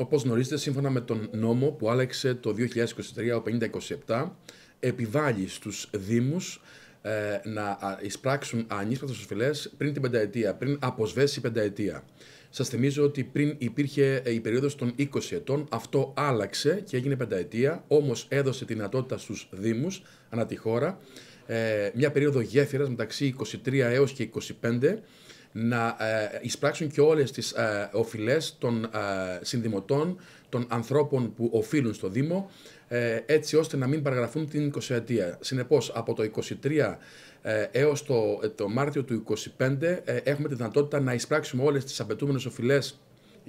Όπω γνωρίζετε, σύμφωνα με τον νόμο που άλλαξε το 2023, ο 5027, επιβάλλει στους Δήμους ε, να εισπράξουν ανίσπαθε οφειλέ πριν την πενταετία, πριν αποσβέσει η πενταετία. Σας θυμίζω ότι πριν υπήρχε ε, η περίοδος των 20 ετών, αυτό άλλαξε και έγινε πενταετία, όμως έδωσε τη δυνατότητα στους Δήμους ανά τη χώρα ε, μια περίοδο γέφυρας μεταξύ 23 έως και 25 να ε, εισπράξουν και όλες τις ε, οφειλές των ε, συνδημοτών, των ανθρώπων που οφείλουν στο Δήμο, έτσι ώστε να μην παραγραφούν την 20 ετία. Συνεπώς, από το 23 έως το, το Μάρτιο του 25 έχουμε τη δυνατότητα να εισπράξουμε όλες τις απαιτούμενες οφειλές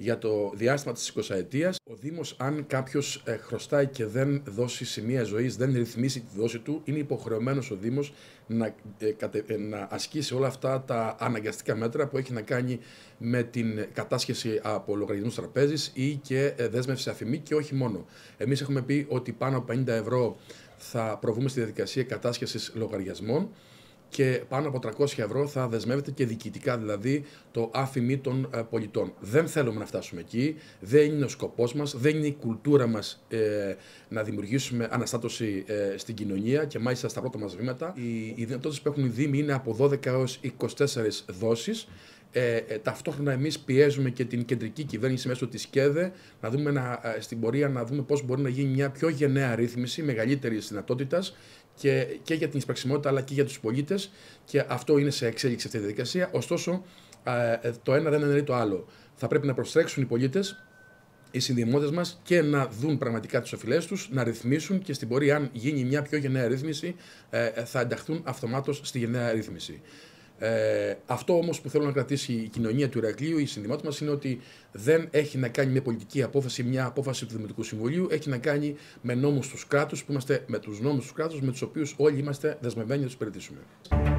για το διάστημα της 20 ετίας. Ο Δήμος, αν κάποιος ε, χρωστάει και δεν δώσει σημεία ζωής, δεν ρυθμίσει τη δόση του, είναι υποχρεωμένος ο Δήμος να, ε, ε, να ασκήσει όλα αυτά τα αναγκαστικά μέτρα που έχει να κάνει με την κατάσχεση από λογαριασμούς τραπέζης ή και δέσμευση αφημή και όχι μόνο. Εμείς έχουμε πει ότι πάνω από 50 ευρώ θα προβούμε στη διαδικασία κατάσχεσης λογαριασμών και πάνω από 300 ευρώ θα δεσμεύεται και διοικητικά δηλαδή το άφημι των ε, πολιτών. Δεν θέλουμε να φτάσουμε εκεί, δεν είναι ο σκοπός μας, δεν είναι η κουλτούρα μας ε, να δημιουργήσουμε αναστάτωση ε, στην κοινωνία και μάλιστα στα πρώτα μας βήματα. Οι, οι δυνατότητες που έχουν οι είναι από 12 έως 24 δόσεις ε, ε, ταυτόχρονα εμείς πιέζουμε και την κεντρική κυβέρνηση μέσω της ΚΕΔΕ να δούμε να, ε, στην πορεία να δούμε πώς μπορεί να γίνει μια πιο γενναία ρύθμιση μεγαλύτερης δυνατότητας και, και για την εισπραξιμότητα αλλά και για τους πολίτες και αυτό είναι σε εξέλιξη αυτή τη διαδικασία. Ωστόσο ε, το ένα δεν εννοεί το άλλο. Θα πρέπει να προστρέξουν οι πολίτες οι συνδυμότε μας και να δουν πραγματικά τις οφειλές τους, να ρυθμίσουν και στην πορεία, αν γίνει μια πιο γενναία ρύθμιση, θα ενταχθούν αυτομάτως στη γενναία ρύθμιση. Ε, αυτό όμως που θέλω να κρατήσει η κοινωνία του Ηρακλείου, η συνδημάτη μας, είναι ότι δεν έχει να κάνει με πολιτική απόφαση, μια απόφαση του Δημοτικού Συμβουλίου. Έχει να κάνει με νόμους τους κράτους, που είμαστε με τους νόμους τους κράτους, με τους οποίους όλοι είμαστε δεσμευμένοι να τους υπηρετήσουμε.